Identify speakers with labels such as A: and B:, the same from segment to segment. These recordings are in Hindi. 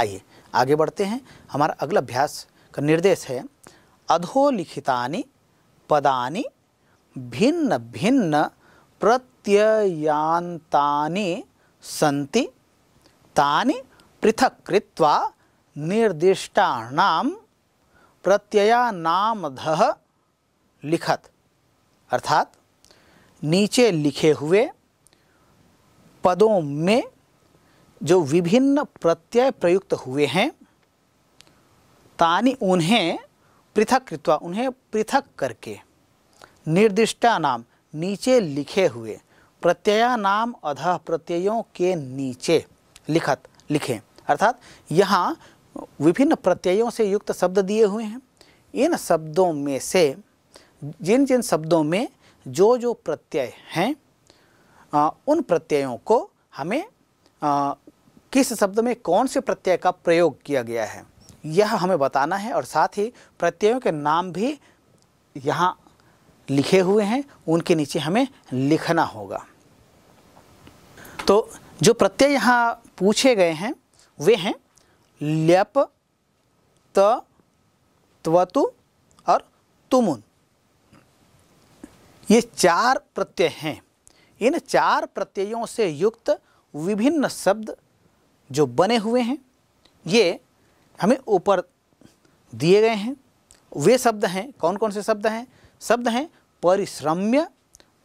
A: आइए आगे बढ़ते हैं हमारा अगला अभ्यास का निर्देश है अधोलिखितानि पदानि भिन्न भिन्न प्रत्ययांतानि सन्ति तानि पृथक कृत्वा निर्दिष्टाणाम लिखत अर्थात नीचे लिखे हुए पदों में जो विभिन्न प्रत्यय प्रयुक्त हुए हैं तानी उन्हें पृथक कृत्वा उन्हें पृथक करके निर्दिष्टा नाम नीचे लिखे हुए प्रत्यया नाम अध प्रत्ययों के नीचे लिखत लिखें अर्थात यहाँ विभिन्न प्रत्ययों से युक्त शब्द दिए हुए हैं इन शब्दों में से जिन जिन शब्दों में जो जो प्रत्यय हैं उन प्रत्ययों को हमें किस शब्द में कौन से प्रत्यय का प्रयोग किया गया है यह हमें बताना है और साथ ही प्रत्ययों के नाम भी यहाँ लिखे हुए हैं उनके नीचे हमें लिखना होगा तो जो प्रत्यय यहाँ पूछे गए हैं वे हैं ल्यप त त्वतु और तुमुन ये चार प्रत्यय हैं इन चार प्रत्ययों से युक्त विभिन्न शब्द जो बने हुए हैं ये हमें ऊपर दिए गए हैं वे शब्द हैं कौन कौन से शब्द हैं शब्द हैं परिश्रम्य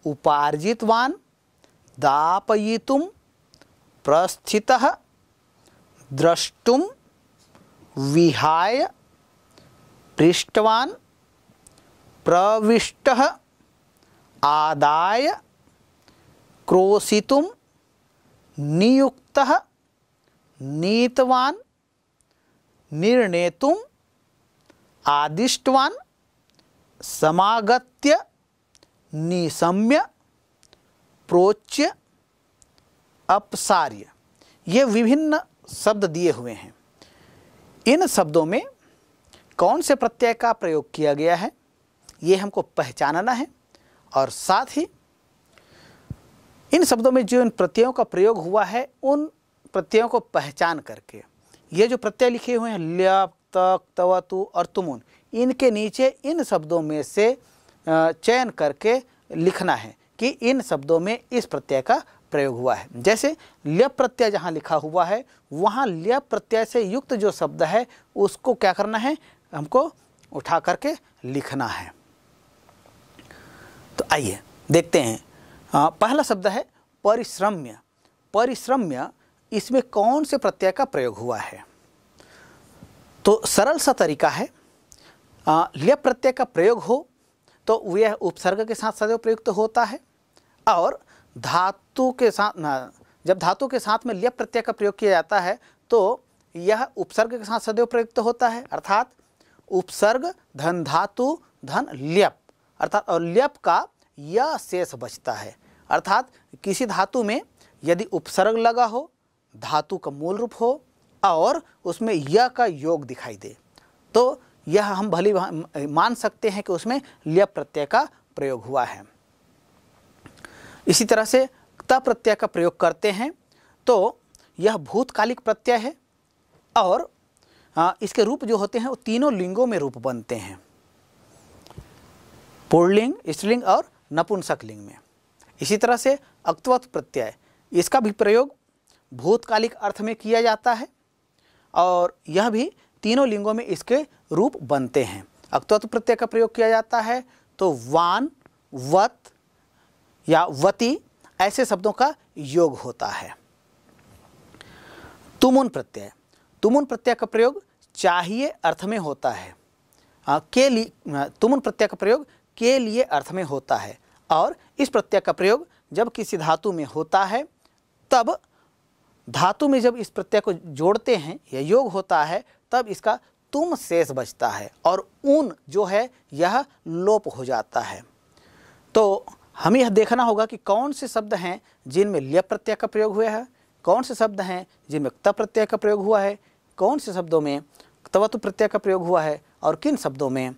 A: उपार्जितवान दापयितुम प्रस्थित द्रष्टुम विहाय पृष्टवान प्रविष्ट आदाय क्रोशितुम नियुक्तः नीतवान निर्णेतुम आदिष्टवान समागत्य निशम्य प्रोच्य अपसार्य ये विभिन्न शब्द दिए हुए हैं इन शब्दों में कौन से प्रत्यय का प्रयोग किया गया है ये हमको पहचानना है और साथ ही इन शब्दों में जो इन प्रत्ययों का प्रयोग हुआ है उन प्रत्ययों को पहचान करके ये जो प्रत्यय लिखे हुए हैं ल्या तक तवतु और तुमुन इनके नीचे इन शब्दों में से चयन करके लिखना है कि इन शब्दों में इस प्रत्यय का प्रयोग हुआ है जैसे ल्य प्रत्यय जहाँ लिखा हुआ है वहाँ ल्य प्रत्यय से युक्त जो शब्द है उसको क्या करना है हमको उठा करके लिखना है तो आइए देखते हैं आ, पहला शब्द है परिश्रम्य परिश्रम्य इसमें कौन से प्रत्यय का प्रयोग हुआ है तो सरल सा तरीका है ल्य प्रत्यय का प्रयोग हो तो यह उपसर्ग के साथ सदैव प्रयुक्त तो होता है और धातु के साथ जब धातु के साथ में ल्य प्रत्यय का प्रयोग किया जाता है तो यह उपसर्ग के साथ सदैव प्रयुक्त तो होता है अर्थात उपसर्ग धन धातु धन ल्यप अर्थात और ल्यप का यह शेष बचता है अर्थात किसी धातु में यदि उपसर्ग लगा हो धातु का मूल रूप हो और उसमें य का योग दिखाई दे तो यह हम भली मान सकते हैं कि उसमें ल्य प्रत्यय का प्रयोग हुआ है इसी तरह से त प्रत्यय का प्रयोग करते हैं तो यह भूतकालिक प्रत्यय है और इसके रूप जो होते हैं वो तीनों लिंगों में रूप बनते हैं पूर्णलिंग स्त्रीलिंग और नपुंसक लिंग में इसी तरह से अक्तवत प्रत्यय इसका भी प्रयोग भूतकालिक अर्थ में किया जाता है और यह भी तीनों लिंगों में इसके रूप बनते हैं अक्तत्व तो प्रत्यय का प्रयोग किया जाता है तो वान वत या वती ऐसे शब्दों का योग होता है तुमुन प्रत्यय तुमुन प्रत्यय का प्रयोग चाहिए अर्थ में होता है आ, के लिए तुमुन प्रत्यय का प्रयोग के लिए अर्थ में होता है और इस प्रत्यय का प्रयोग जब किसी धातु में होता है तब धातु में जब इस प्रत्यय को जोड़ते हैं या योग होता है तब इसका तुम शेष बचता है और ऊन जो है यह लोप हो जाता है तो हमें यह देखना होगा कि कौन से शब्द हैं जिनमें लिय प्रत्यय का प्रयोग हुआ है कौन से शब्द हैं जिनमें त प्रत्यय का प्रयोग हुआ है कौन से शब्दों में तवतु प्रत्यय का प्रयोग हुआ है और किन शब्दों में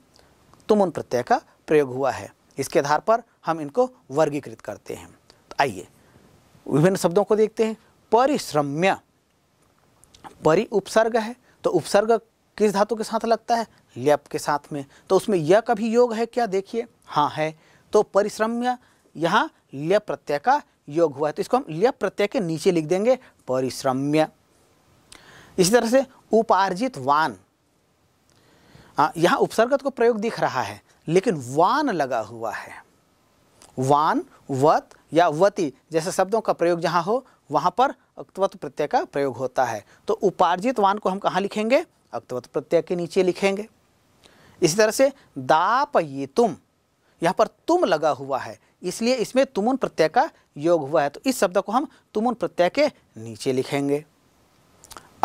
A: तुम उन प्रत्यय का प्रयोग हुआ है इसके आधार पर हम इनको वर्गीकृत करते हैं तो आइए विभिन्न शब्दों को देखते हैं परिश्रम्य परि उपसर्ग है तो उपसर्ग किस धातु के साथ लगता है लेप के साथ में तो उसमें यह कभी योग है क्या देखिए हाँ है तो परिश्रम्य यहाँ लेप प्रत्यय का योग हुआ है तो इसको हम लेप प्रत्यय के नीचे लिख देंगे परिश्रम्य इसी तरह से उपार्जित वान यहाँ उपसर्गत को प्रयोग दिख रहा है लेकिन वान लगा हुआ है वान वत या वती जैसे शब्दों का प्रयोग जहाँ हो वहाँ पर अक्तवत प्रत्यय का प्रयोग होता है तो उपार्जित वान को हम कहाँ लिखेंगे अक्तवत प्रत्यय के नीचे लिखेंगे इसी तरह से दाप ये तुम यहाँ पर तुम लगा हुआ है इसलिए इसमें तुमुन प्रत्यय का योग हुआ है तो इस शब्द को हम तुमुन प्रत्यय के नीचे लिखेंगे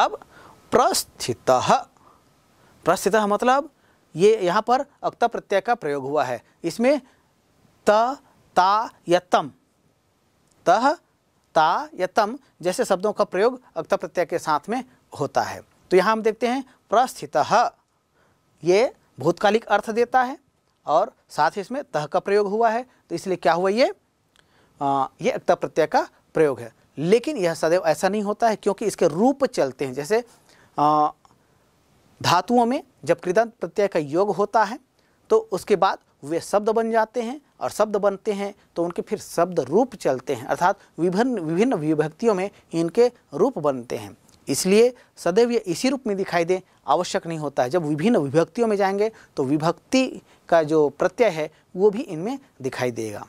A: अब प्रस्थित प्रस्थित मतलब ये यहाँ पर अक्त प्रत्यय का प्रयोग हुआ है इसमें त ता या तम तह ता या तम जैसे शब्दों का प्रयोग अक्त प्रत्यय के साथ में होता है तो यहाँ हम देखते हैं प्रस्थित ये भूतकालिक अर्थ देता है और साथ ही इसमें तह का प्रयोग हुआ है तो इसलिए क्या हुआ ये आ, ये अक्त प्रत्यय का प्रयोग है लेकिन यह सदैव ऐसा नहीं होता है क्योंकि इसके रूप चलते हैं जैसे आ, धातुओं में जब कृदंत प्रत्यय का योग होता है तो उसके बाद वे शब्द बन जाते हैं और शब्द बनते हैं तो उनके फिर शब्द रूप चलते हैं अर्थात विभिन्न विभिन्न विभक्तियों में इनके रूप बनते हैं इसलिए सदैव ये इसी रूप में दिखाई दे आवश्यक नहीं होता है जब विभिन्न विभक्तियों में जाएंगे तो विभक्ति का जो प्रत्यय है वो भी इनमें दिखाई देगा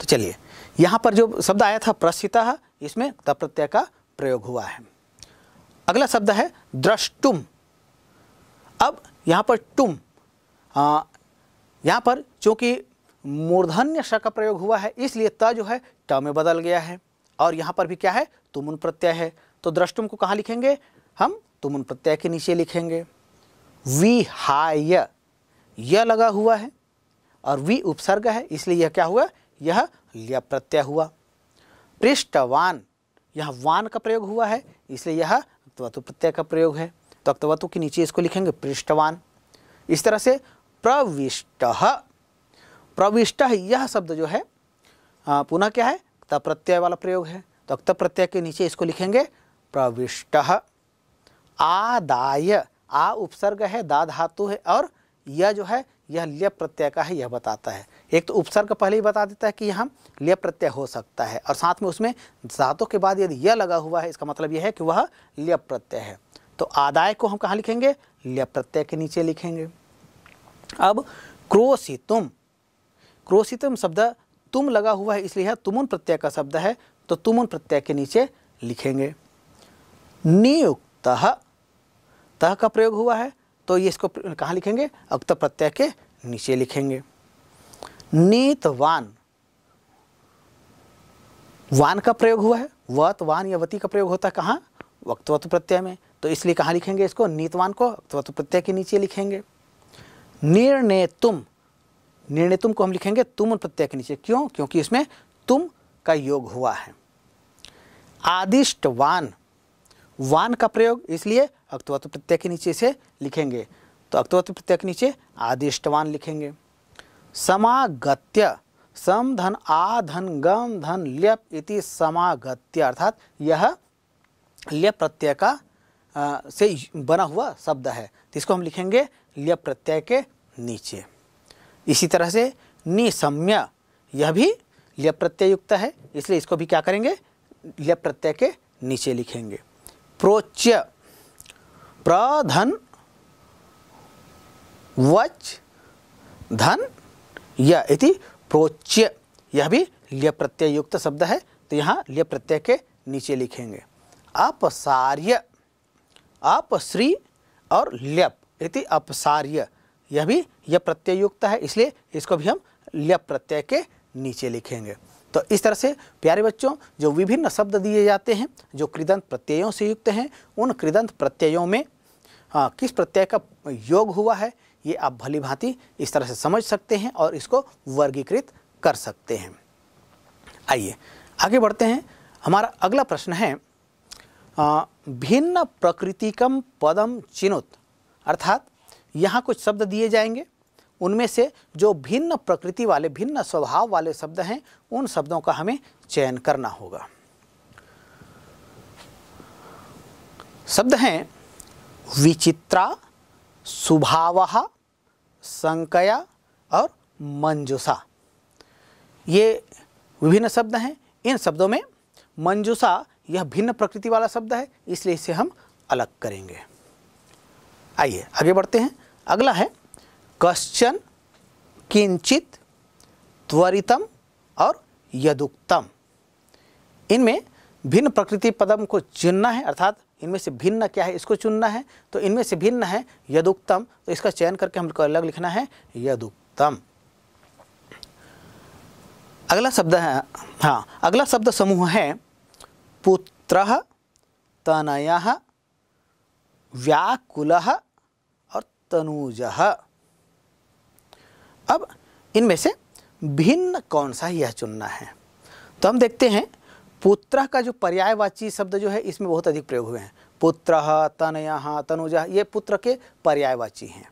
A: तो चलिए यहाँ पर जो शब्द आया था प्रसिता इसमें त प्रत्यय का प्रयोग हुआ है अगला शब्द है द्रष्टुम अब यहाँ पर टुम यहाँ पर चूँकि मूर्धन्य श का प्रयोग हुआ है इसलिए त जो है ट में बदल गया है और यहाँ पर भी क्या है तुमुन प्रत्यय है तो द्रष्टुम को कहाँ लिखेंगे हम तुमुन प्रत्यय के नीचे लिखेंगे हाय यह लगा हुआ है और वी उपसर्ग है इसलिए यह क्या हुआ यह लिया प्रत्यय हुआ पृष्ठवान यह वान का प्रयोग हुआ है इसलिए यह अक्तवतु प्रत्यय का प्रयोग है तो अक्तवतु के नीचे इसको लिखेंगे पृष्ठवान इस तरह से प्रविष्ट प्रविष्ट यह शब्द जो है पुनः क्या है तब प्रत्यय वाला प्रयोग है तो अक्त प्रत्यय के नीचे इसको लिखेंगे प्रविष्ट आदाय आ उपसर्ग है दा धातु है और यह जो है यह लिय प्रत्यय का है यह बताता है एक तो उपसर्ग पहले ही बता देता है कि यहाँ लिय प्रत्यय हो सकता है और साथ में उसमें धातु के बाद यदि यह लगा हुआ है इसका मतलब यह है कि वह लिय प्रत्यय है तो आदाय को हम कहाँ लिखेंगे लिय प्रत्यय के नीचे लिखेंगे अब क्रोशितुम क्रोशितुम शब्द तुम लगा हुआ है इसलिए तुमुन प्रत्यय का शब्द है तो तुमुन प्रत्यय के नीचे लिखेंगे नियुक्त तह का प्रयोग हुआ है तो ये इसको कहाँ लिखेंगे अक्त प्रत्यय के नीचे लिखेंगे नीतवान वान का प्रयोग हुआ है वत वान या वती का प्रयोग होता है कहाँ वक्तवत प्रत्यय में तो इसलिए कहाँ लिखेंगे इसको नीतवान को अक्तवत प्रत्यय के नीचे लिखेंगे निर्णय तुम निर्णय तुम को हम लिखेंगे तुम प्रत्यय के नीचे क्यों क्योंकि इसमें तुम का योग हुआ है आदिष्टवान वान का प्रयोग इसलिए अक्तवत्व प्रत्यय के नीचे से लिखेंगे तो अक्तवत्व प्रत्यय के नीचे आदिष्टवान लिखेंगे समागत्य सम धन आ धन गम धन ल्यप इति समागत्य अर्थात यह ल्यप प्रत्यय का आ, से बना हुआ शब्द है तो इसको हम लिखेंगे लिया प्रत्यय के नीचे इसी तरह से निसम्य यह भी लिय प्रत्यय युक्त है इसलिए इसको भी क्या करेंगे लिय प्रत्यय के नीचे लिखेंगे प्रोच्य प्रधन वच धन या इति प्रोच्य यह भी लिय प्रत्यय युक्त शब्द है तो यहाँ लिय प्रत्यय के नीचे लिखेंगे अपसार्य अपश्री और ल्यप इति अपसार्य यह भी यह प्रत्यय युक्त है इसलिए इसको भी हम ल्य प्रत्यय के नीचे लिखेंगे तो इस तरह से प्यारे बच्चों जो विभिन्न शब्द दिए जाते हैं जो कृदंत प्रत्ययों से युक्त हैं उन कृदंत प्रत्ययों में हाँ किस प्रत्यय का योग हुआ है ये आप भली भांति इस तरह से समझ सकते हैं और इसको वर्गीकृत कर सकते हैं आइए आगे बढ़ते हैं हमारा अगला प्रश्न है भिन्न प्रकृतिकम पदम चिनुत अर्थात यहाँ कुछ शब्द दिए जाएंगे उनमें से जो भिन्न प्रकृति वाले भिन्न स्वभाव वाले शब्द हैं उन शब्दों का हमें चयन करना होगा शब्द हैं विचित्रा सुभाव संकया और मंजुषा ये विभिन्न शब्द हैं इन शब्दों में मंजुषा यह भिन्न प्रकृति वाला शब्द है इसलिए इसे हम अलग करेंगे आइए आगे बढ़ते हैं अगला है कश्चन किंचित त्वरितम और यदुक्तम इनमें भिन्न प्रकृति पदम को चुनना है अर्थात इनमें से भिन्न क्या है इसको चुनना है तो इनमें से भिन्न है यदुक्तम तो इसका चयन करके हमको अलग लिखना है यदुक्तम अगला शब्द है हाँ अगला शब्द समूह है पुत्र तनय व्याकुल तनुज अब इनमें से भिन्न कौन सा यह चुनना है तो हम देखते हैं पुत्र का जो पर्यायवाची शब्द जो है इसमें बहुत अधिक प्रयोग हुए हैं पुत्र तनय तनुज ये पुत्र के पर्यायवाची हैं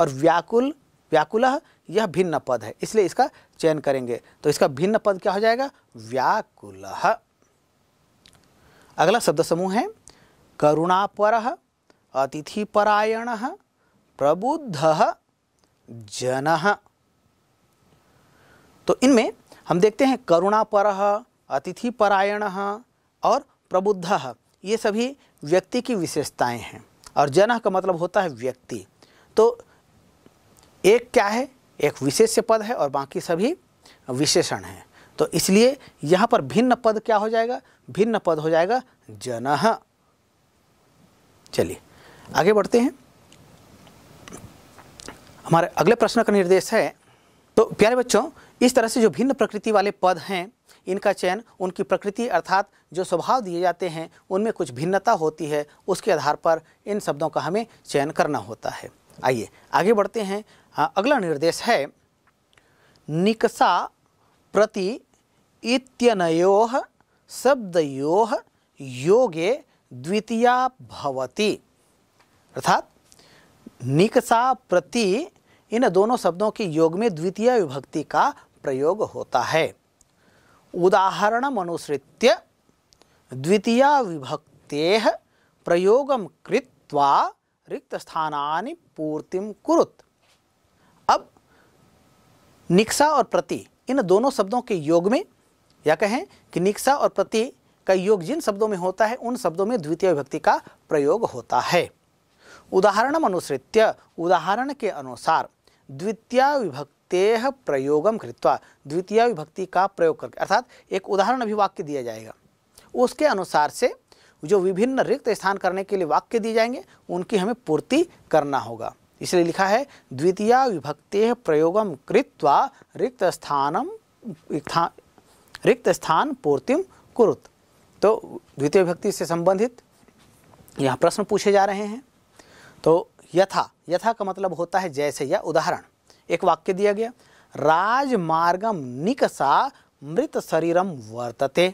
A: और व्याकुल व्याकुल यह भिन्न पद है इसलिए इसका चयन करेंगे तो इसका भिन्न पद क्या हो जाएगा व्याकुल अगला शब्द समूह है करुणापर अतिथिपरायण प्रबुद्ध जन तो इनमें हम देखते हैं करुणापर अतिथि परायण और प्रबुद्ध ये सभी व्यक्ति की विशेषताएं हैं और जन का मतलब होता है व्यक्ति तो एक क्या है एक विशेष पद है और बाकी सभी विशेषण हैं तो इसलिए यहाँ पर भिन्न पद क्या हो जाएगा भिन्न पद हो जाएगा जन चलिए आगे बढ़ते हैं हमारे अगले प्रश्न का निर्देश है तो प्यारे बच्चों इस तरह से जो भिन्न प्रकृति वाले पद हैं इनका चयन उनकी प्रकृति अर्थात जो स्वभाव दिए जाते हैं उनमें कुछ भिन्नता होती है उसके आधार पर इन शब्दों का हमें चयन करना होता है आइए आगे बढ़ते हैं अगला निर्देश है निकसा प्रति इत्यनयो शब्दयो योगे द्वितीया भवती अर्थात निकसा प्रति इन दोनों शब्दों के योग में द्वितीय विभक्ति का प्रयोग होता है उदाहरण अनुसृत्य द्वितीय विभक्ते प्रयोग कृत्वा रिक्त स्थानानि पूर्ति कुरुत अब निक्सा और प्रति इन दोनों शब्दों के योग में या कहें कि निक्सा और प्रति का योग जिन शब्दों में होता है उन शब्दों में द्वितीय विभक्ति का प्रयोग होता है उदाहरण अनुसृत्य उदाहरण के अनुसार द्वितीय विभक्ते प्रयोगम कृत्वा द्वितीय विभक्ति का प्रयोग करके अर्थात एक उदाहरण अभी वाक्य दिया जाएगा उसके अनुसार से जो विभिन्न रिक्त स्थान करने के लिए वाक्य दिए जाएंगे उनकी हमें पूर्ति करना होगा इसलिए लिखा है द्वितीय विभक्ते प्रयोगम कृत्वा रिक्त स्थानम रिक्त स्थान पूर्तिम कुरुत तो द्वितीय विभक्ति से संबंधित यहाँ प्रश्न पूछे जा रहे हैं तो यथा यथा का मतलब होता है जैसे या उदाहरण एक वाक्य दिया गया राजमार्गम निकसा मृत शरीरम वर्तते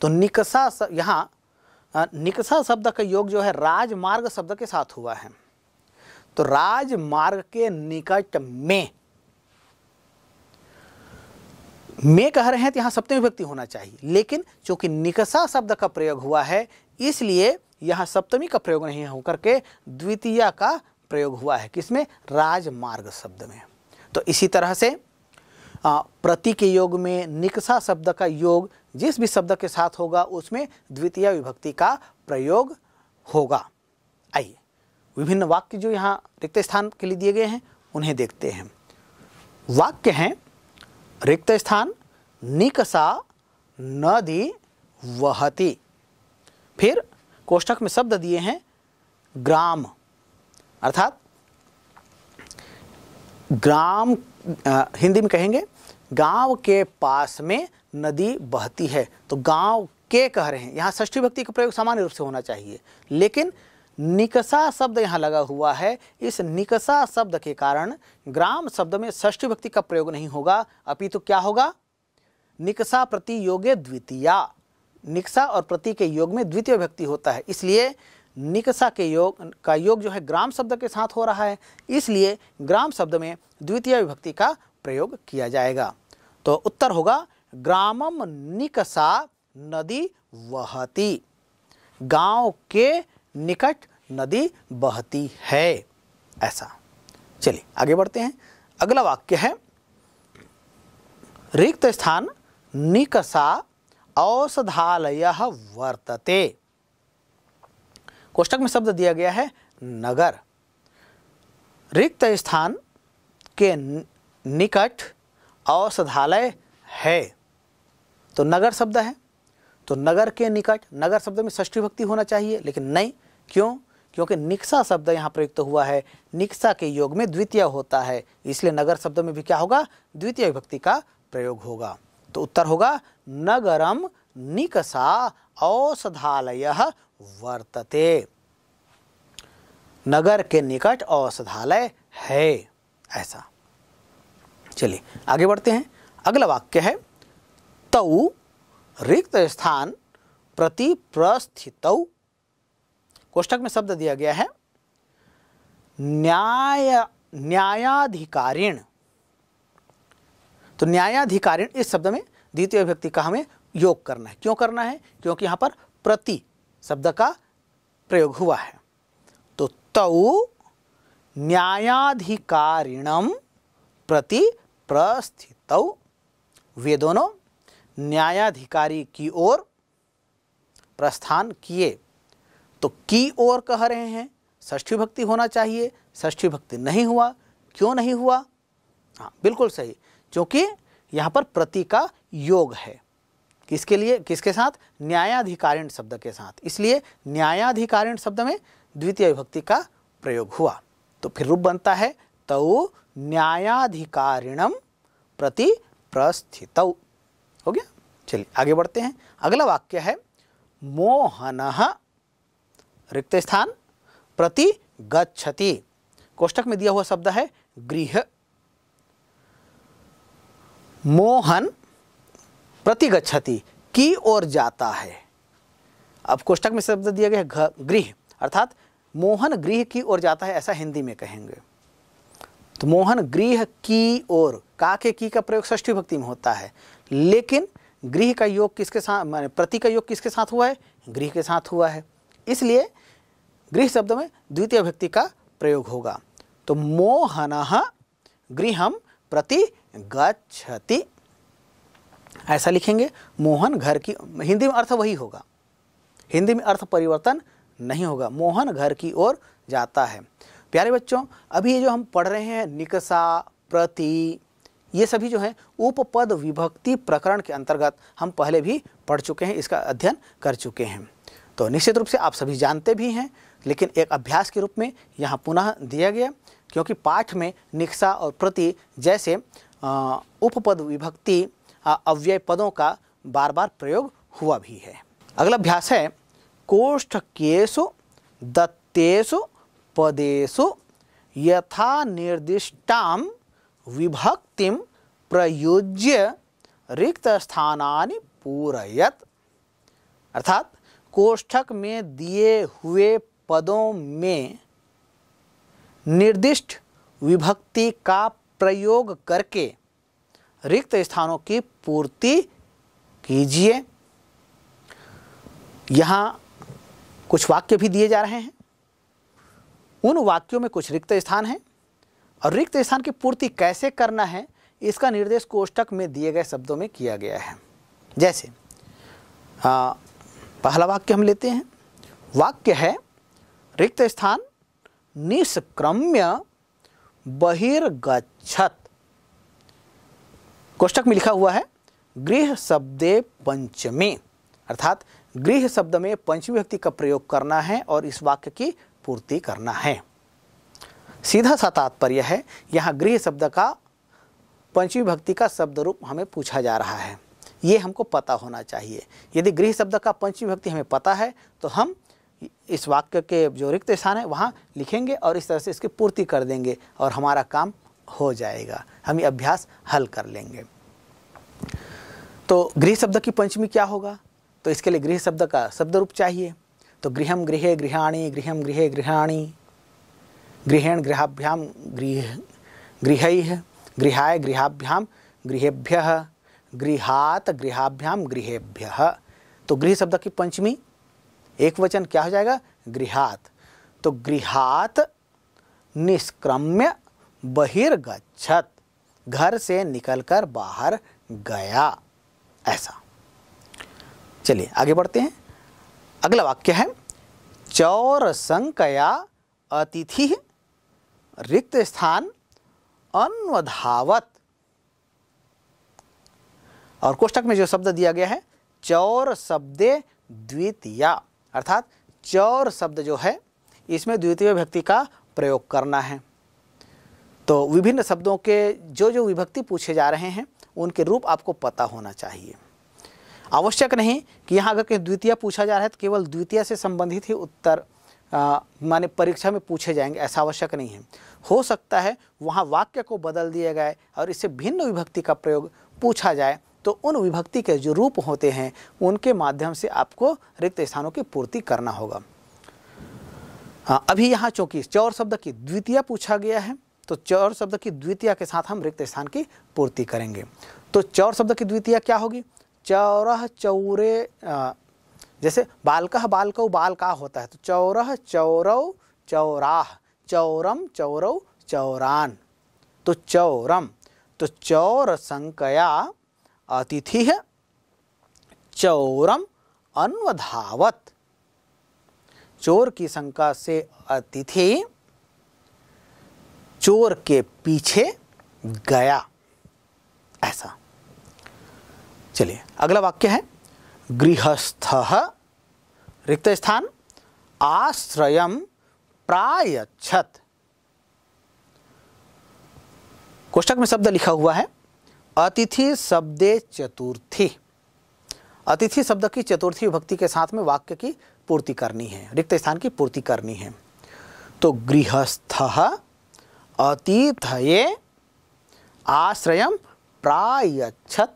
A: तो निकसा यहाँ निकसा शब्द का योग जो है राजमार्ग शब्द के साथ हुआ है तो राजमार्ग के निकट में मैं कह रहे हैं तो यहाँ सप्तमी व्यक्ति होना चाहिए लेकिन चूंकि निकसा शब्द का प्रयोग हुआ है इसलिए यहाँ सप्तमी का प्रयोग नहीं होकर के द्वितीय का प्रयोग हुआ है किसमें राजमार्ग शब्द में तो इसी तरह से प्रति के योग में निकसा शब्द का योग जिस भी शब्द के साथ होगा उसमें द्वितीय विभक्ति का प्रयोग होगा आइए विभिन्न वाक्य जो यहाँ रिक्त स्थान के लिए दिए गए हैं उन्हें देखते हैं वाक्य हैं रिक्त स्थान निकसा नदी वहती फिर कोष्टक में शब्द दिए हैं ग्राम अर्थात ग्राम आ, हिंदी में कहेंगे गांव के पास में नदी बहती है तो गांव के कह रहे हैं यहाँ षष्ठी भक्ति का प्रयोग सामान्य रूप से होना चाहिए लेकिन निकसा शब्द यहाँ लगा हुआ है इस निकसा शब्द के कारण ग्राम शब्द में ष्ठी भक्ति का प्रयोग नहीं होगा अपितु तो क्या होगा निकसा प्रति योगे द्वितीया निकसा और प्रति के योग में द्वितीय व्यक्ति होता है इसलिए निकसा के योग का योग जो है ग्राम शब्द के साथ हो रहा है इसलिए ग्राम शब्द में द्वितीय विभक्ति का प्रयोग किया जाएगा तो उत्तर होगा ग्रामम निकसा नदी वहती गांव के निकट नदी बहती है ऐसा चलिए आगे बढ़ते हैं अगला वाक्य है रिक्त स्थान निकसा औषधालय वर्तते कोष्टक में शब्द दिया गया है नगर रिक्त स्थान के निकट औषधालय है तो नगर शब्द है तो नगर के निकट नगर शब्द में षष्ठी भक्ति होना चाहिए लेकिन नहीं क्यों क्योंकि निक्सा शब्द यहाँ प्रयुक्त हुआ है निक्सा के योग में द्वितीय होता है इसलिए नगर शब्द में भी क्या होगा द्वितीय विभक्ति का प्रयोग होगा तो उत्तर होगा नगरम निकसा औषधालय वर्तते नगर के निकट औषधालय है ऐसा चलिए आगे बढ़ते हैं अगला वाक्य है तऊ रिक्त स्थान प्रति प्रस्थित कोष्टक में शब्द दिया गया है न्याय न्यायाधिकारीण तो न्यायाधिकारिण इस शब्द में द्वितीय व्यक्ति का हमें योग करना है क्यों करना है क्योंकि यहाँ पर प्रति शब्द का प्रयोग हुआ है तो तऊ न्यायाधिकारिणम प्रति प्रस्थित वे दोनों न्यायाधिकारी की ओर प्रस्थान किए तो की ओर कह रहे हैं षष्ठी भक्ति होना चाहिए षष्ठी भक्ति नहीं हुआ क्यों नहीं हुआ हाँ बिल्कुल सही जो कि यहाँ पर प्रति का योग है किसके लिए किसके साथ न्यायाधिकारिण शब्द के साथ इसलिए न्यायाधिकारिण शब्द में द्वितीय विभक्ति का प्रयोग हुआ तो फिर रूप बनता है तऊ न्यायाधिकारिणम प्रति प्रस्थित हो गया चलिए आगे बढ़ते हैं अगला वाक्य है मोहन रिक्त स्थान प्रति गच्छति कोष्टक में दिया हुआ शब्द है गृह मोहन प्रतिगच्छति की ओर जाता है अब कोष्टक में शब्द दिया गया है गृह अर्थात मोहन गृह की ओर जाता है ऐसा हिंदी में कहेंगे तो मोहन गृह की ओर का के की का प्रयोग षष्ठी भक्ति में होता है लेकिन गृह का योग किसके साथ माने प्रति का योग किसके साथ हुआ है गृह के साथ हुआ है इसलिए गृह शब्द में द्वितीय भक्ति का प्रयोग होगा तो मोहन गृहम प्रति गच्छति ऐसा लिखेंगे मोहन घर की हिंदी में अर्थ वही होगा हिंदी में अर्थ परिवर्तन नहीं होगा मोहन घर की ओर जाता है प्यारे बच्चों अभी ये जो हम पढ़ रहे हैं निकसा प्रति ये सभी जो है उपपद विभक्ति प्रकरण के अंतर्गत हम पहले भी पढ़ चुके हैं इसका अध्ययन कर चुके हैं तो निश्चित रूप से आप सभी जानते भी हैं लेकिन एक अभ्यास के रूप में यहाँ पुनः दिया गया क्योंकि पाठ में निक्षा और प्रति जैसे उपपद विभक्ति अव्यय पदों का बार बार प्रयोग हुआ भी है अगला अभ्यास है केशु दत्तेषु पदेशु यथा निर्दिष्टा विभक्ति प्रयुज्य रिक्त स्थानानि पूरयत अर्थात कोष्ठक में दिए हुए पदों में निर्दिष्ट विभक्ति का प्रयोग करके रिक्त स्थानों की पूर्ति कीजिए यहाँ कुछ वाक्य भी दिए जा रहे हैं उन वाक्यों में कुछ रिक्त स्थान हैं और रिक्त स्थान की पूर्ति कैसे करना है इसका निर्देश कोष्टक में दिए गए शब्दों में किया गया है जैसे आ, पहला वाक्य हम लेते हैं वाक्य है रिक्त स्थान निष्क्रम्य बहिर्गछत कोष्टक में लिखा हुआ है गृह शब्दे पंचमी अर्थात गृह शब्द में पंचमी व्यक्ति का प्रयोग करना है और इस वाक्य की पूर्ति करना है सीधा सा तात्पर्य है यहाँ गृह शब्द का पंचमी भक्ति का शब्द रूप हमें पूछा जा रहा है ये हमको पता होना चाहिए यदि गृह शब्द का पंचमी भक्ति हमें पता है तो हम इस वाक्य के जो रिक्त स्थान है वहाँ लिखेंगे और इस तरह से इसकी पूर्ति कर देंगे और हमारा काम हो जाएगा हम ये अभ्यास हल कर लेंगे तो गृह शब्द की पंचमी क्या होगा तो इसके लिए गृह शब्द का शब्द रूप चाहिए तो गृहम गृहे गृहाणी गृहम गृह गृहाणी गृहेण गृहाभ्याम गृह गृह गृहाय गृहाभ्याम गृहेभ्य गृहात गृहाभ्याम गृहेभ्य तो गृह शब्द की पंचमी एक वचन क्या हो जाएगा गृहात तो गृहात निष्क्रम्य बहिर्गछत घर से निकलकर बाहर गया ऐसा चलिए आगे बढ़ते हैं अगला वाक्य है चौर संकया अतिथि रिक्त स्थान अन्वधावत और कोष्टक में जो शब्द दिया गया है चौर शब्दे द्वितीया अर्थात चौर शब्द जो है इसमें द्वितीय विभक्ति का प्रयोग करना है तो विभिन्न शब्दों के जो जो विभक्ति पूछे जा रहे हैं उनके रूप आपको पता होना चाहिए आवश्यक नहीं कि यहाँ अगर कहीं द्वितीय पूछा जा रहा है तो केवल द्वितीय से संबंधित ही उत्तर माने परीक्षा में पूछे जाएंगे ऐसा आवश्यक नहीं है हो सकता है वहाँ वाक्य को बदल दिया जाए और इससे भिन्न विभक्ति का प्रयोग पूछा जाए तो उन विभक्ति के जो रूप होते हैं उनके माध्यम से आपको रिक्त स्थानों की पूर्ति करना होगा हाँ अभी यहाँ चूँकि चौर शब्द की द्वितीय पूछा गया है तो चौर शब्द की द्वितीय के साथ हम रिक्त स्थान की पूर्ति करेंगे तो चौर शब्द की द्वितीय क्या होगी चौरह चौरे जैसे बालकह बालकऊ बालका होता है तो चौरह चौरव चौराह चौरम चौरव चौरान तो चौरम तो चौर संकया अतिथि चौरम अन्वधावत चोर की शंका से अतिथि चोर के पीछे गया ऐसा चलिए अगला वाक्य है गृहस्थ रिक्त स्थान आश्रय प्रायच्छत कोष्टक में शब्द लिखा हुआ है अतिथि शब्दे चतुर्थी अतिथि शब्द की चतुर्थी विभक्ति के साथ में वाक्य की पूर्ति करनी है रिक्त स्थान की पूर्ति करनी है तो गृहस्थ अतिथये आश्रय प्रायछत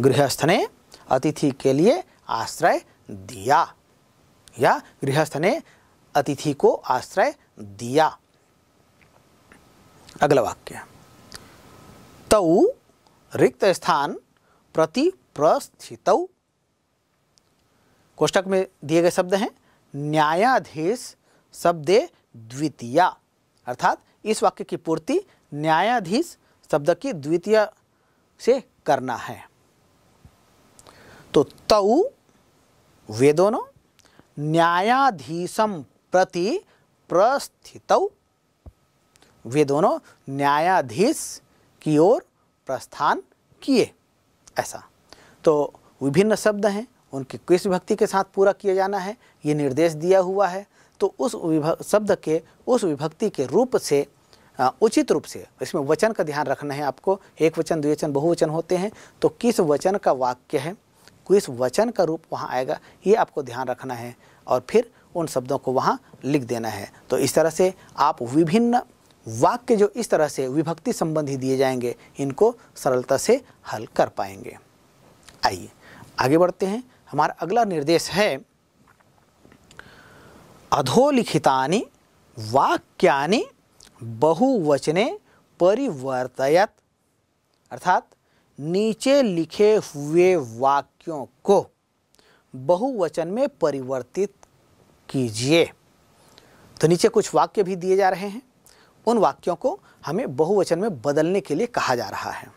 A: गृहस्थ ने अतिथि के लिए आश्रय दिया या गृहस्थ ने अतिथि को आश्रय दिया अगला वाक्य तौ रिक्त स्थान प्रति प्रस्थित कोष्टक में दिए गए शब्द हैं न्यायाधीश शब्द द्वितीया अर्थात इस वाक्य की पूर्ति न्यायाधीश शब्द की द्वितीय से करना है तो तऊ वे दोनों न्यायाधीशम प्रति प्रस्थित वे दोनों न्यायाधीश की ओर प्रस्थान किए ऐसा तो विभिन्न शब्द हैं उनकी किस विभक्ति के साथ पूरा किया जाना है ये निर्देश दिया हुआ है तो उस शब्द के उस विभक्ति के रूप से उचित रूप से इसमें वचन का ध्यान रखना है आपको एक वचन द्विवचन बहुवचन होते हैं तो किस वचन का वाक्य है किस वचन का रूप वहाँ आएगा ये आपको ध्यान रखना है और फिर उन शब्दों को वहाँ लिख देना है तो इस तरह से आप विभिन्न वाक्य जो इस तरह से विभक्ति संबंधी दिए जाएंगे इनको सरलता से हल कर पाएंगे आइए आगे बढ़ते हैं हमारा अगला निर्देश है अधोलिखितानी वाक्या बहुवचने परिवर्तयत अर्थात नीचे लिखे हुए वाक्यों को बहुवचन में परिवर्तित कीजिए तो नीचे कुछ वाक्य भी दिए जा रहे हैं उन वाक्यों को हमें बहुवचन में बदलने के लिए कहा जा रहा है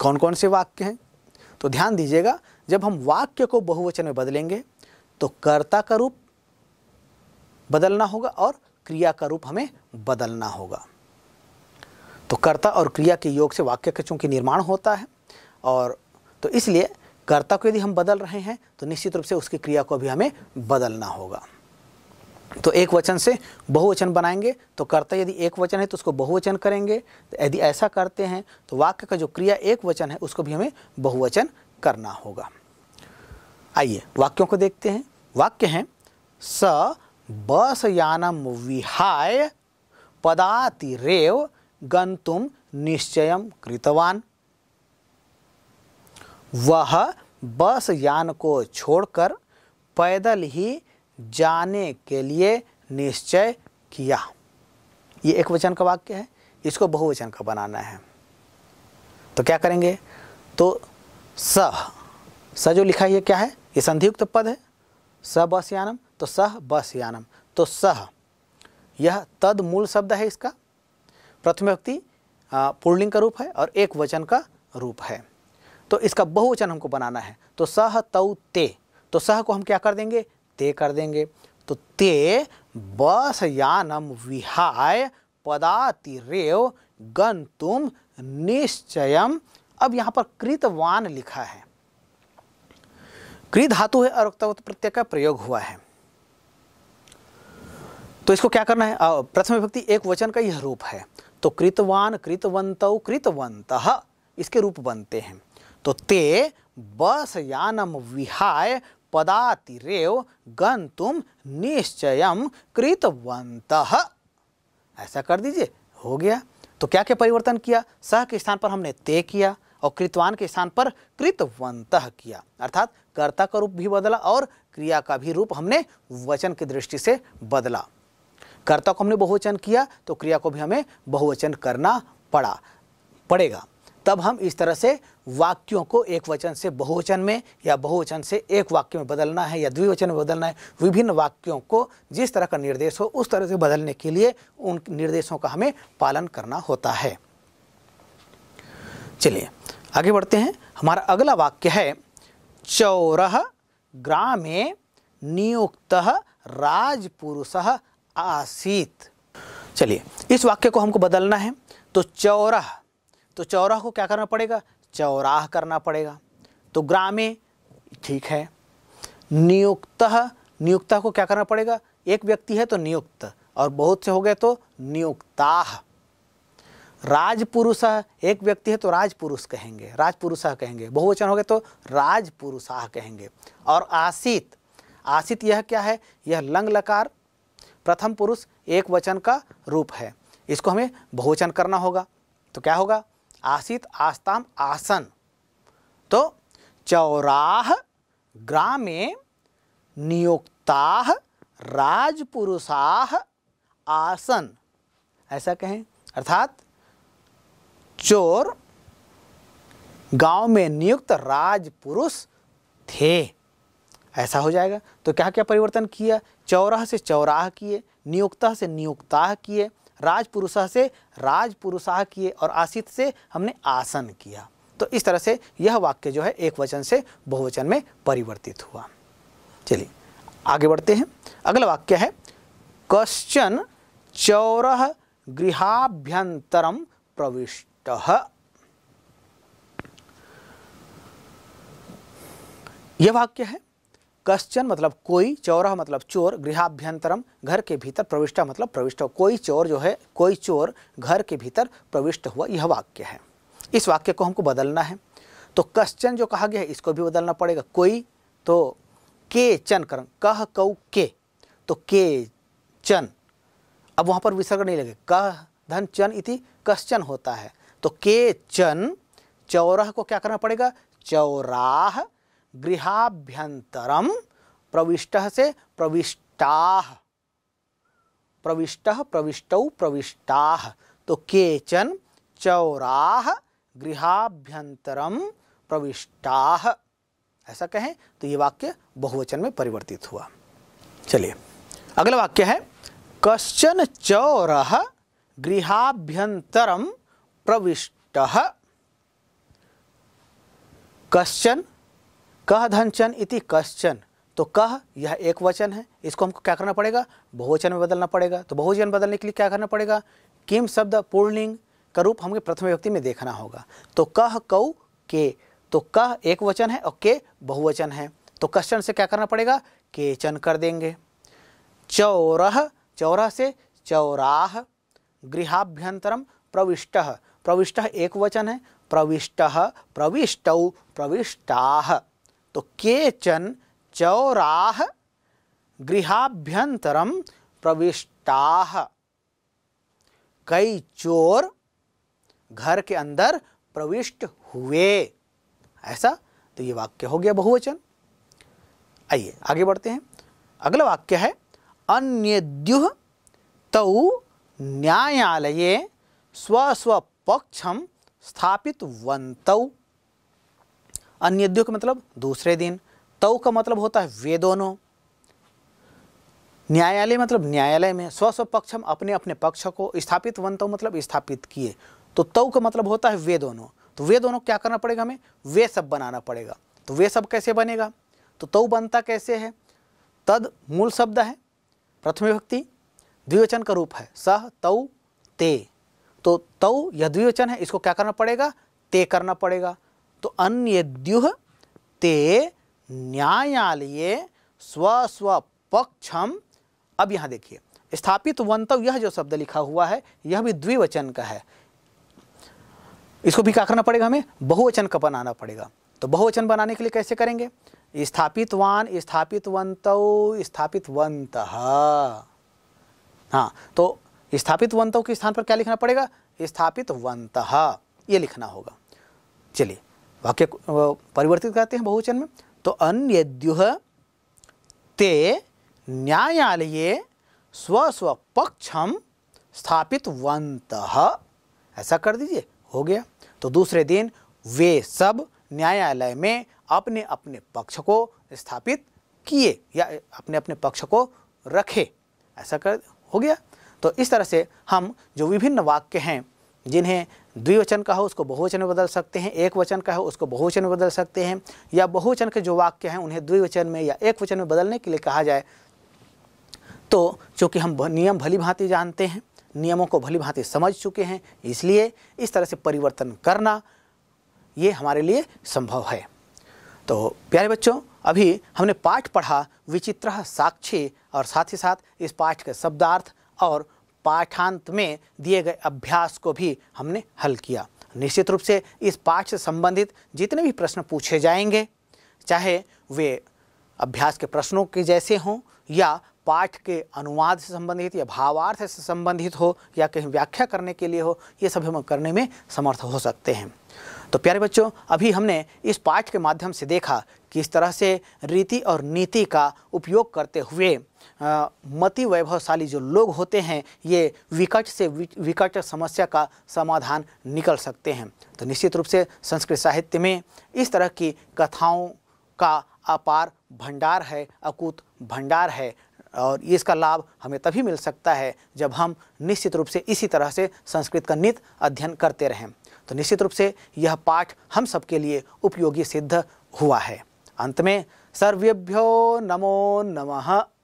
A: कौन कौन से वाक्य हैं तो ध्यान दीजिएगा जब हम वाक्य को बहुवचन में बदलेंगे तो कर्ता का रूप बदलना होगा और क्रिया का रूप हमें बदलना होगा तो कर्ता और क्रिया के योग से वाक्य का चूंकि निर्माण होता है और तो इसलिए कर्ता को यदि हम बदल रहे हैं तो निश्चित रूप से उसकी क्रिया को भी हमें बदलना होगा तो एक वचन से बहुवचन बनाएंगे तो कर्ता यदि एक वचन है तो उसको बहुवचन करेंगे तो यदि ऐसा करते हैं तो वाक्य का जो क्रिया एक वचन है उसको भी हमें बहुवचन करना होगा आइए वाक्यों को देखते हैं वाक्य हैं स बस यानम विहाय रेव गंतुम निश्चय कृतवान वह बस यान को छोड़कर पैदल ही जाने के लिए निश्चय किया ये एक वचन का वाक्य है इसको बहुवचन का बनाना है तो क्या करेंगे तो स स जो लिखा है क्या है ये संधियुक्त पद है स बस यानम तो सह बस यानम तो सह यह तद मूल शब्द है इसका प्रथम व्यक्ति पूर्णिंग का रूप है और एक वचन का रूप है तो इसका बहुवचन हमको बनाना है तो सह तौ ते तो सह को हम क्या कर देंगे ते कर देंगे तो ते बस यानम विहाय पदातिरेव गंतुम निश्चयम अब यहाँ पर कृतवान लिखा है कृत धातु है और उक्त प्रत्यय का प्रयोग हुआ है तो इसको क्या करना है प्रथम विभक्ति एक वचन का यह रूप है तो कृतवान कृतवंत कृतवंत इसके रूप बनते हैं तो ते बस यानम विहाय पदातिरेव गंतुम निश्चय कृतवंत ऐसा कर दीजिए हो गया तो क्या क्या परिवर्तन किया सह के स्थान पर हमने ते किया और कृतवान के स्थान पर कृतवंत किया अर्थात कर्ता का रूप भी बदला और क्रिया का भी रूप हमने वचन की दृष्टि से बदला कर्ता को हमने बहुवचन किया तो क्रिया को भी हमें बहुवचन करना पड़ा पड़ेगा तब हम इस तरह से वाक्यों को एक वचन से बहुवचन में या बहुवचन से एक वाक्य में बदलना है या द्विवचन में बदलना है विभिन्न वाक्यों को जिस तरह का निर्देश हो उस तरह से बदलने के लिए उन निर्देशों का हमें पालन करना होता है चलिए आगे बढ़ते हैं हमारा अगला वाक्य है चौरह ग्रामे नियुक्त राजपुरुष आसीत चलिए इस वाक्य को हमको बदलना है तो चौरह तो चौराह को क्या करना पड़ेगा चौराह करना पड़ेगा तो ग्रामे ठीक है नियुक्त नियुक्ता को क्या करना पड़ेगा एक व्यक्ति है तो नियुक्त और बहुत से हो गए तो नियुक्ता राजपुरुष एक व्यक्ति है तो राजपुरुष कहेंगे राजपुरुष कहेंगे बहुवचन हो गए तो राजपुरुषाह कहेंगे और आसित आसित यह क्या है यह लंग लकार प्रथम पुरुष एक वचन का रूप है इसको हमें बहुवचन करना होगा तो क्या होगा आसित आस्ताम आसन तो चौराह ग्रामे नियोक्ता राजपुरुषाह आसन ऐसा कहें अर्थात चोर गांव में नियुक्त राजपुरुष थे ऐसा हो जाएगा तो क्या क्या परिवर्तन किया चौराह से चौराह किए नियोक्ता से नियोक्ता किए राजपुरुषा से राजपुरुषाह किए और आसित से हमने आसन किया तो इस तरह से यह वाक्य जो है एक वचन से बहुवचन में परिवर्तित हुआ चलिए आगे बढ़ते हैं अगला वाक्य है कश्चन चौर गृहाभ्यंतरम प्रविष्ट यह वाक्य है कश्चन मतलब कोई चौरा मतलब चोर गृहाभ्यंतरम घर के भीतर प्रविष्टा मतलब प्रविष्ट कोई चोर जो है कोई चोर घर के भीतर प्रविष्ट हुआ यह वाक्य है इस वाक्य को हमको बदलना है तो कश्चन जो कहा गया है इसको भी बदलना पड़ेगा कोई तो के चन कर कह कौ के तो के चन अब वहाँ पर विसर्ग नहीं लगे कह धन चन इति कश्चन होता है तो के चन चौराह को क्या करना पड़ेगा चौराह गृहाभ्यंतरम प्रविष्ट से प्रविष्टा प्रविष्ट प्रविष्ट प्रविष्टा तो केचन चौरा गृहाभ्यंतरम प्रविष्टा ऐसा कहें तो ये वाक्य बहुवचन में परिवर्तित हुआ चलिए अगला वाक्य है कश्चन चौर गृहाभ्यंतरम प्रविष्ट कश्चन कह धनचन इति कश्चन तो कह यह एक वचन है इसको हमको क्या करना पड़ेगा बहुवचन में बदलना पड़ेगा तो बहुवचन बदलने के लिए क्या करना पड़ेगा किम शब्द पूर्णिंग का रूप हमें प्रथम व्यक्ति में देखना होगा तो कह कौ के तो कह एक वचन है और के बहुवचन है तो कश्चन से क्या करना पड़ेगा केचन कर देंगे चौरह चौरह से चौराह गृहाभ्यंतरम प्रविष्ट प्रविष्ट एक वचन है प्रविष्ट प्रविष्ट प्रविष्टा तो केचन चौराह गृहाभ्यंतरम प्रविष्टा कई चोर घर के अंदर प्रविष्ट हुए ऐसा तो ये वाक्य हो गया बहुवचन आइए आगे बढ़ते हैं अगला वाक्य है अन्य तऊ तौ स्वस्व पक्षम स्थापित वंतौ अन्यद्यो का मतलब दूसरे दिन तव का मतलब होता है वे दोनों न्यायालय मतलब न्यायालय में स्व स्व पक्ष हम अपने अपने पक्ष को स्थापित वनतव मतलब स्थापित किए तो तव का मतलब होता है वे दोनों तो वे दोनों क्या करना पड़ेगा हमें वे सब बनाना पड़ेगा तो वे सब कैसे बनेगा तो तव बनता कैसे है तद मूल शब्द है प्रथम विभक्ति द्विवचन का रूप है सह तव ते तो तव यह द्विवचन है इसको क्या करना पड़ेगा ते करना पड़ेगा तो अन्यद्यु ते न्यायालय स्व स्व पक्षम अब यहाँ देखिए स्थापित वंतव यह जो शब्द लिखा हुआ है यह भी द्विवचन का है इसको भी क्या करना पड़ेगा हमें बहुवचन का बनाना पड़ेगा तो बहुवचन बनाने के लिए कैसे करेंगे स्थापित वान स्थापित वंत स्थापित वंत हाँ तो स्थापित वंतव के स्थान पर क्या लिखना पड़ेगा स्थापित वंत ये लिखना होगा चलिए वाक्य परिवर्तित करते हैं बहुवचन में तो अन्यद्युह ते न्यायालय स्वस्व स्व स्थापित स्थापितवंत ऐसा कर दीजिए हो गया तो दूसरे दिन वे सब न्यायालय में अपने अपने पक्ष को स्थापित किए या अपने अपने पक्ष को रखे ऐसा कर हो गया तो इस तरह से हम जो विभिन्न वाक्य हैं जिन्हें द्विवचन का हो उसको बहुवचन में बदल सकते हैं एक वचन का हो उसको बहुवचन में बदल सकते हैं या बहुवचन के जो वाक्य हैं उन्हें द्विवचन में या एक वचन में बदलने के लिए कहा जाए तो चूँकि हम नियम भली भांति जानते हैं नियमों को भली भांति समझ चुके हैं इसलिए इस तरह से परिवर्तन करना ये हमारे लिए संभव है तो प्यारे बच्चों अभी हमने पाठ पढ़ा विचित्र साक्षी और साथ ही साथ इस पाठ के शब्दार्थ और पाठांत में दिए गए अभ्यास को भी हमने हल किया निश्चित रूप से इस पाठ से संबंधित जितने भी प्रश्न पूछे जाएंगे चाहे वे अभ्यास के प्रश्नों के जैसे हों या पाठ के अनुवाद से संबंधित या भावार्थ से संबंधित हो या कहीं व्याख्या करने के लिए हो ये सब हम करने में समर्थ हो सकते हैं तो प्यारे बच्चों अभी हमने इस पाठ के माध्यम से देखा कि इस तरह से रीति और नीति का उपयोग करते हुए मति वैभवशाली जो लोग होते हैं ये विकट से विकट समस्या का समाधान निकल सकते हैं तो निश्चित रूप से संस्कृत साहित्य में इस तरह की कथाओं का अपार भंडार है अकूत भंडार है और इसका लाभ हमें तभी मिल सकता है जब हम निश्चित रूप से इसी तरह से संस्कृत का नित अध्ययन करते रहें तो निश्चित रूप से यह पाठ हम सबके लिए उपयोगी सिद्ध हुआ है अंत में सर्वेभ्यो नमो नमः